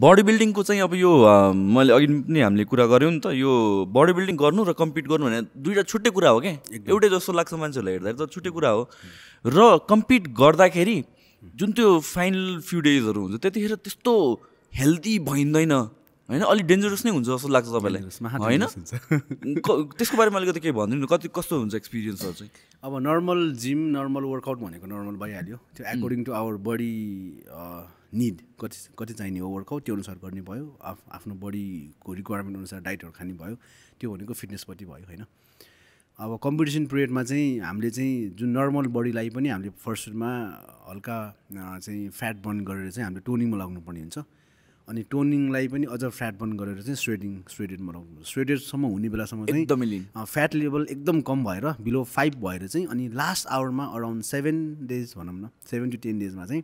Body बिल्डिङको चाहिँ अब यो मैले अघि पनि हामीले कुरा गऱ्यौँ नि त यो बडी बिल्डिङ गर्नु र कम्पिट गर्नु भने दुइटा छुट्टै कुरा हो क्या एउटै जस्तो लाग्छ मान्छेहरूलाई हेर्दाखेरि त छुट्टै कुरा हो र कम्पिट गर्दाखेरि जुन त्यो फाइनल फ्यु डेजहरू हुन्छ त्यतिखेर त्यस्तो हेल्दी भइँदैन होइन अलिक डेन्जरस नै हुन्छ जस्तो लाग्छ तपाईँलाई होइन त्यसको बारेमा अलिकति केही भनिदिनु कति कस्तो हुन्छ एक्सपिरियन्सहरू चाहिँ अब नर्मल जिम नर्मल वर्कआउट भनेको नर्मल भइहाल्यो त्यो according to our body need कति कति चाहिने हो वर्कआउट त्यो अनुसार गर्ने भयो आफ्नो बडीको रिक्वायरमेन्ट अनुसार डाइटहरू खाने भयो त्यो भनेको फिटनेसपट्टि भयो होइन अब कम्पिटिसन पिरियडमा चाहिँ हामीले चाहिँ जुन नर्मल बडीलाई पनि हामीले फर्स्टमा हल्का चाहिँ फ्याट बर्न गरेर चाहिँ हामीले टोनिङमा लाग्नुपर्ने हुन्छ अनि टोनिङलाई पनि अझ फ्याट बर्न गरेर चाहिँ स्वेडिङ स्वेडेडमा लाउनु स्वेडेडसम्म हुने बेलासम्म चाहिँ एकदमै फ्याट लेभल एकदम कम भएर बिलो फाइभ भएर चाहिँ अनि लास्ट आवरमा अराउन्ड सेभेन डेज भनौँ न सेभेन टु टेन डेजमा चाहिँ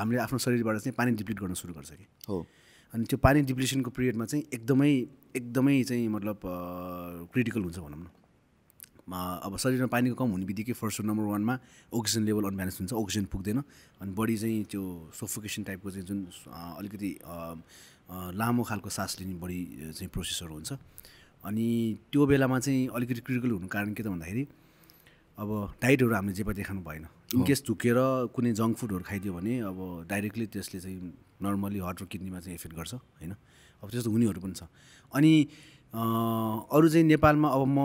हामीले आफ्नो शरीरबाट चाहिँ पानी डिप्लिट गर्न सुरु गर्छ कि हो अनि त्यो पानी डिप्लिसनको पिरियडमा चाहिँ एकदमै एकदमै चाहिँ मतलब क्रिटिकल हुन्छ भनौँ न अब शरीरमा पानीको कम हुने बित्तिकै फर्स्ट नम्बर वानमा अक्सिजन लेभल अनब्यालेन्स हुन्छ अक्सिजन पुग्दैन अनि बडी चाहिँ त्यो सोफोकेसन टाइपको चाहिँ जुन अलिकति लामो खालको सास लिने बढी चाहिँ प्रोसेसहरू हुन्छ अनि त्यो बेलामा चाहिँ अलिकति क्रिटिकल हुनु कारण के त भन्दाखेरि अब डाइटहरू हामीले जे पनि खानु भएन इनकेस झुकेर कुनै जङ्क फुडहरू खाइदियो भने अब डाइरेक्टली त्यसले चाहिँ नर्मली हट र किडनीमा चाहिँ इफेक्ट गर्छ होइन अब त्यस्तो हुनेहरू पनि छ अनि अरू चाहिँ नेपालमा अब म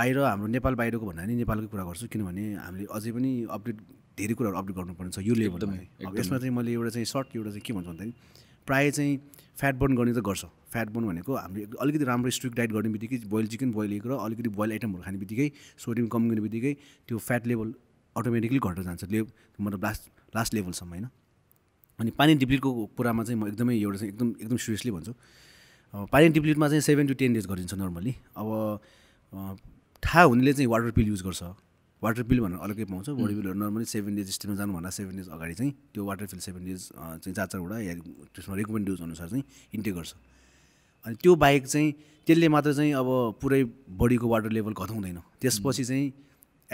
बाहिर हाम्रो नेपाल बाहिरको भन्दा पनि नेपालकै कुरा गर्छु किनभने हामीले अझै पनि अपडेट धेरै कुराहरू अपडेट गर्नुपर्ने छ यो लेभलमा यसमा चाहिँ मैले एउटा चाहिँ सर्ट एउटा चाहिँ के भन्छु भन्दाखेरि प्रायः चाहिँ फ्याट बर्न गर्ने त गर्छ फ्याट बर्न भनेको हामीले अलिकति राम्रो स्ट्रिक्ट डाइट गर्ने बित्तिकै बोइल चिकन बोइल एग र अलिकति बोइल आइटमहरू खाने बित्तिकै सोडियम कम गर्ने बित्तिकै त्यो फ्याट लेभल अटोमेटिकली घटेर जान्छ ले मतलब लास्ट लास्ट लेभलसम्म होइन अनि पानी डिप्लिटको कुरामा चाहिँ म एकदमै एउटा चाहिँ एकदम एकदम सिरियसली भन्छु पानी डिप्लिटमा चाहिँ सेभेन टु टेन डेज गरिन्छ नर्मली अब थाहा हुनेले चाहिँ वाटर पिल युज गर्छ वाटर पिल भनेर अलग्गै पाउँछ बडी पिलहरू नर्मली सेभेन डेज स्टेमा जानुभन्दा सेभेन डेज अगाडि चाहिँ त्यो वाटर फिल सेभेन डेज चाहिँ चार चारवटा या त्यसमा रिकमेन्ड डोज अनुसार चाहिँ इन्टेक गर्छ अनि त्यो बाहेक चाहिँ त्यसले मात्र चाहिँ अब पुरै बडीको वाटर लेभल घटाउँदैन त्यसपछि चाहिँ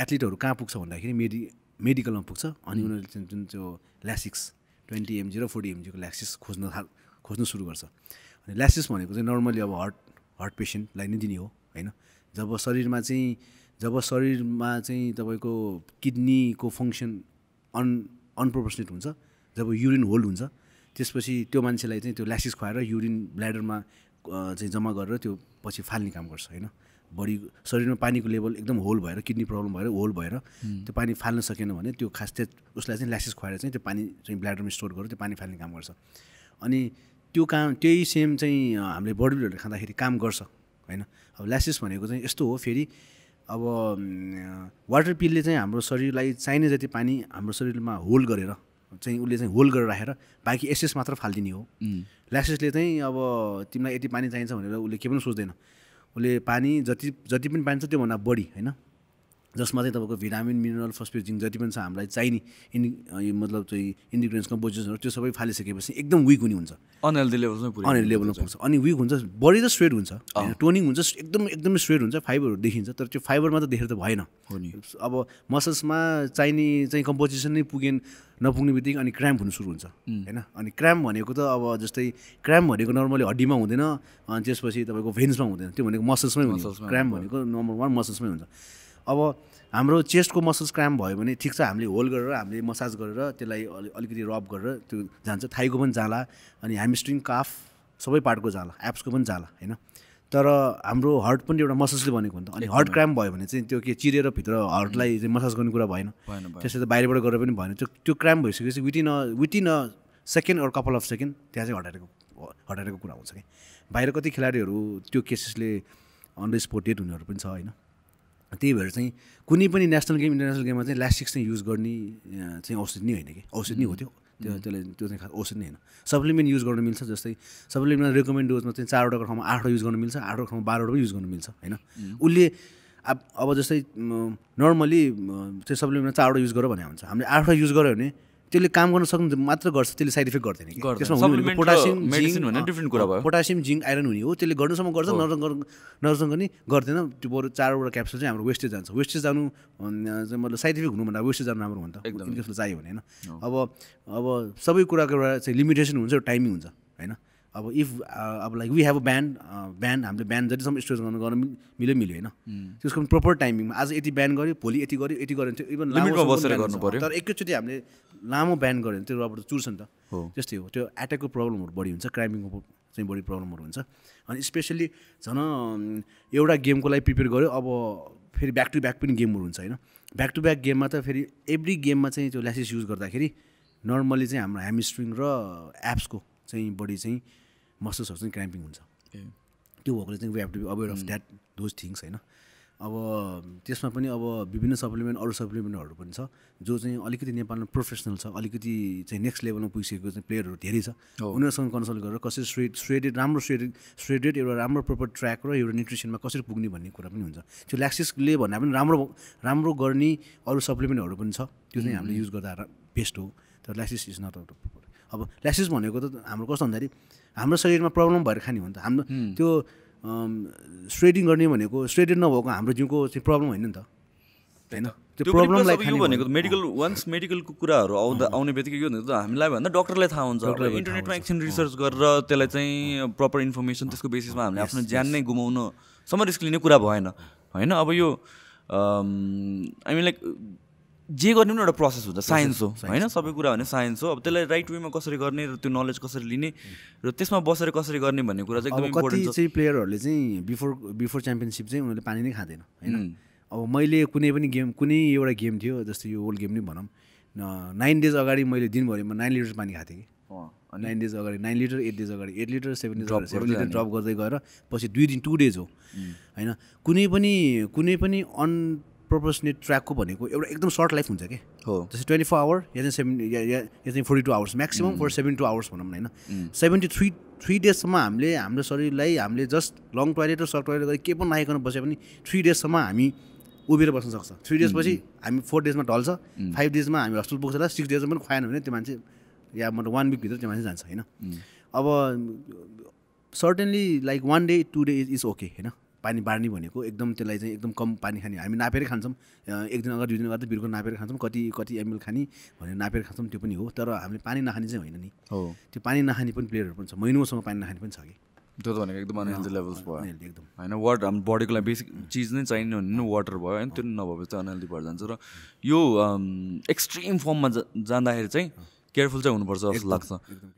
एथलिटहरू कहाँ पुग्छ भन्दाखेरि मेडि मेडिकलमा पुग्छ अनि उनीहरूले जुन त्यो ल्यासिक्स ट्वेन्टी एमजी र फोर्टी एमजीको ल्यासिस खोज्न थाल खोज्न सुरु गर्छ अनि ल्यासिस भनेको चाहिँ नर्मली अब हार्ट हार्ट पेसेन्टलाई नै दिने हो होइन जब शरीरमा चाहिँ जब शरीरमा चाहिँ तपाईँको किडनीको फङ्सन अन अनप्रोपोर्सनेट हुन्छ जब युरिन होल्ड हुन्छ त्यसपछि त्यो मान्छेलाई चाहिँ त्यो ल्यासिस खुवाएर युरिन ब्ल्याडरमा चाहिँ जम्मा गरेर त्यो पछि फाल्ने काम गर्छ होइन बडी शरीरमा पानीको लेभल एकदम होल भएर किडनी प्रब्लम भएर होल भएर त्यो पानी फाल्न सकेन भने त्यो खास त्यो उसलाई चाहिँ ल्यासेस खुवाएर चाहिँ त्यो पानी चाहिँ ब्ल्याडरमा स्टोर गरेर त्यो पानी फाल्ने काम गर्छ अनि त्यो काम त्यही सेम चाहिँ हामीले बडी बिल्डरले खाँदाखेरि काम गर्छ होइन अब ल्यासेस भनेको चाहिँ यस्तो हो फेरि अब वाटर पिलले चाहिँ हाम्रो शरीरलाई चाहिने जति पानी हाम्रो शरीरमा होल्ड गरेर चाहिँ उसले चाहिँ होल्ड गरेर राखेर बाँकी एसेस मात्र फालिदिने हो ल्यासेसले चाहिँ अब तिमीलाई यति पानी चाहिन्छ भनेर उसले केही पनि सोच्दैन उसले पानी जति जति पनि पानी छ त्योभन्दा बढी होइन जसमा चाहिँ तपाईँको भिटामिन मिनरल फर्स्ट जिन जति पनि छ हामीलाई चाहिने इन्डि मतलब चाहिँ इन्डिग्रेन्स कम्पोजिसनहरू त्यो सबै फालिसकेपछि एकदम विक हुने हुन्छ अनहेल्दी लेभलमा अनहेल्दी लेभलमा पुग्छ अनि विक हुन्छ बडी त स्वेट हुन्छ टोनिङ हुन्छ एकदम एकदमै स्वेट हुन्छ फाइबरहरू देखिन्छ तर त्यो फाइबरमा त धेरै त भएन अब मसल्समा चाहिने चाहिँ कम्पोजिसन नै पुगेन नपुग्ने बित्तिकै अनि क्राम्प हुनु सुरु हुन्छ होइन अनि क्राम्प भनेको त अब जस्तै क्राम्प भनेको नर्मली हड्डीमा हुँदैन अनि त्यसपछि तपाईँको भेन्समा हुँदैन त्यो भनेको मसल्समै हुन्छ क्राम्प भनेको नम्बर वान मसल्समै हुन्छ अब हाम्रो चेस्टको मसल्स क्राम भयो भने ठिक छ हामीले होल्ड गरेर हामीले मसाज गरेर त्यसलाई अलिकति रब गरेर त्यो जान्छ थाइको पनि जाला अनि ह्यामस्ट्रिङ काफ सबै पार्टको जाला एप्सको पनि जाला होइन तर हाम्रो हर्ट पनि एउटा मसल्सले भनेको हुन्छ अनि हर्ट क्राम भयो भने चाहिँ त्यो के चिरेर भित्र हर्टलाई चाहिँ मसाज गर्ने कुरा भएन त्यसै त बाहिरबाट गरेर पनि भएन त्यो त्यो क्राम भइसकेपछि within within uh second or कपाल अफ सेकेन्ड त्यहाँ चाहिँ हटाएको हटाएको कुरा हुन्छ कि बाहिर कति खेलाडीहरू त्यो केसेसले अन्डर स्पोर्टेड हुनेहरू पनि छ होइन त्यही भएर चाहिँ कुनै पनि नेसनल गेम इन्टरनेसनल गेममा चाहिँ लास्टिक्स चाहिँ युज गर्ने चाहिँ औषध नै होइन कि औषध नै हो त्यो त्यो त्यसलाई त्यो चाहिँ खास औषध नै होइन सप्लिमेन्ट युज गर्नु मिल्छ जस्तै सप्लिमेन्ट रेकमेन्ड डोजमा चाहिँ चारवटाको ठाउँमा आठवटा युज गर्नु मिल्छ आठवटा ठाउँमा बाह्रवटा पनि युज गर्नु मिल्छ होइन उसले अब अब जस्तै नर्मली चाहिँ सप्लिमेन्टमा चारवटा युज गर भने हुन्छ हामीले आठवटा युज गऱ्यो भने त्यसले काम गर्न सक्नु मात्र गर्छ त्यसले साइड इफेक्ट गर्दैन त्यसमा पोटासियम मेडिसिन भन्ने डिफ्रेन्ट कुरा भयो पोटासियम जिङ्क आइरन हुने हो त्यसले गर्नुसम्म गर्छ नर्सङ पनि गर्दैन त्यो बरु चारवटा क्याप्सुल चाहिँ हाम्रो वेस्टेज जान्छ वेस्टेज जानु मतलब साइड इफेक्ट हुनुभन्दा वेस्टेज जानु राम्रो हुन्छ त्यसलाई चाहियो भने होइन अब अब सबै कुराको एउटा चाहिँ लिमिटेसन हुन्छ टाइमिङ हुन्छ होइन अब इफ uh, अब like we have a band band हामीले ब्यान्ड जतिसम्म स्टोर गर्नु गर्न मिल्यो मिल्यो होइन त्यसको पनि प्रपर टाइमिङमा आज यति ब्यान्ड गऱ्यो भोलि यति गऱ्यो यति गऱ्यो भने त्यो इभन लामो बसेर गर्नु पऱ्यो तर एकैचोटि हामीले लामो ब्यान्ड गऱ्यो भने त्यो रबर चुर्छ नि त त्यस्तै हो त्यो एट्याकको प्रब्लमहरू बढी हुन्छ क्राइमिङको चाहिँ बढी प्रब्लमहरू हुन्छ अनि स्पेसल्ली झन् एउटा गेमको लागि प्रिपेयर गऱ्यो अब फेरि ब्याक टु ब्याक पनि गेमहरू हुन्छ होइन ब्याक टु ब्याक गेममा त फेरि एभ्री गेममा चाहिँ त्यो ल्यासेस युज गर्दाखेरि नर्मली चाहिँ हाम्रो ह्यामस्ट्रिङ र एप्सको चाहिँ बढी चाहिँ मसल्सहरू चाहिँ क्राम्पिङ हुन्छ त्यो भएकोले चाहिँ we have to be aware of that those things होइन अब त्यसमा पनि अब विभिन्न सप्लिमेन्ट अरू सप्लिमेन्टहरू पनि छ जो चाहिँ अलिकति नेपालमा प्रोफेसनल छ अलिकति चाहिँ नेक्स्ट लेभलमा पुगिसकेको चाहिँ प्लेयरहरू धेरै छ उनीहरूसँग कन्सल्ट गरेर कसरी स्वेड स्वेडेड राम्रो स्ट्रेडेड स्वेडेड एउटा राम्रो प्रपर ट्र्याक र एउटा न्युट्रिसनमा कसरी पुग्ने भन्ने कुरा पनि हुन्छ त्यो ल्याक्सिसले भन्दा पनि राम्रो राम्रो गर्ने अरू सप्लिमेन्टहरू पनि छ त्यो चाहिँ हामीले युज mm-hmm। गर्दा बेस्ट हो तर ल्याक्सिस इज नट अब ल्याक्सिस भनेको त हाम्रो कस्तो भन्दाखेरि हाम्रो शरीरमा प्रब्लम भएर खाने हो नि त हाम्रो त्यो स्ट्रेडिङ गर्ने भनेको स्ट्रेडिङ नभएको हाम्रो जिउको चाहिँ प्रब्लम होइन नि त होइन त्यो प्रब्लमलाई भनेको मेडिकल वान्स मेडिकलको कुराहरू आउँदा आउने बित्तिकै के हुन्छ हामीलाई भन्दा डक्टरलाई थाहा हुन्छ इन्टरनेटमा एकछिन रिसर्च गरेर त्यसलाई चाहिँ प्रपर इन्फर्मेसन त्यसको बेसिसमा हामीले आफ्नो ज्यान नै गुमाउनसम्म रिस्क लिने कुरा भएन होइन अब यो आई मिन लाइक जे गर्ने पनि एउटा प्रोसेस हुन्छ साइन्स हो होइन सबै कुरा भने साइन्स हो अब त्यसलाई राइट वेमा कसरी गर्ने र त्यो नलेज कसरी लिने र त्यसमा बसेर कसरी गर्ने भन्ने कुरा चाहिँ एकदम इम्पोर्टेन्ट चाहिँ प्लेयरहरूले चाहिँ बिफोर बिफोर च्याम्पियनसिप चाहिँ उनीहरूले पानी नै खाँदैन होइन अब मैले कुनै पनि गेम कुनै एउटा गेम थियो जस्तो यो वर्ल्ड गेम नै भनौँ नाइन डेज अगाडि मैले दिनभरिमा नाइन लिटर पानी खाएको थिएँ कि नाइन डेज अगाडि नाइन लिटर एट डेज अगाडि eight litre seven days seven litre drop गर्दै गएर पछि दुई दिन टु डेज हो होइन कुनै पनि कुनै पनि अन प्रोपोसनेट ट्र्याकको भनेको एउटा एकदम सर्ट लाइफ हुन्छ कि हो जस्तै ट्वेन्टी फोर आवर या चाहिँ सेभेन या चाहिँ forty two hours maximum four seven two hours भनौँ न होइन सेभेन्टी थ्री थ्री डेजसम्म हामीले हाम्रो शरीरलाई हामीले जस्ट लङ टोयलेट र सर्ट टोयलेट गरी केही पनि नआइकन बसे पनि थ्री डेजसम्म हामी उभिएर बस्न सक्छ थ्री डेजपछि mm. हामी फोर डेजमा ढल्छ फाइभ mm. डेजमा हामी हस्पिटल पुग्छ र सिक्स डेजमा पनि खुवाएन भने त्यो मान्छे या मतलब वान विकभित्र त्यो मान्छे जान्छ होइन mm. अब certainly like one day two day is is okay होइन पानी बाँड्ने भनेको एकदम त्यसलाई चाहिँ एकदम कम पानी खाने हामी नापेर खान्छौँ एक दिन अगाडि दुई दिन अगाडि बिर्को नापेर खान्छौँ कति कति एमएल खाने भनेर नापेर खान्छौँ त्यो पनि हो तर हामीले पानी नखाने चाहिँ होइन नि हो त्यो पानी नखाने पनि प्लेयरहरू पनि छ महिनौसम्म पानी नखाने पनि छ कि त्यो त भनेको एकदम अनहेल्दी लेभल्स भयो एकदम होइन वाटर हाम्रो बडीको लागि बेसिक चिज नै चाहिने भने नि वाटर भयो होइन त्यो नभएपछि अनहेल्दी भएर जान्छ र यो एक्सट्रिम फर्ममा जाँदाखेरि चाहिँ केयरफुल चाहिँ हुनुपर्छ जस्तो लाग्छ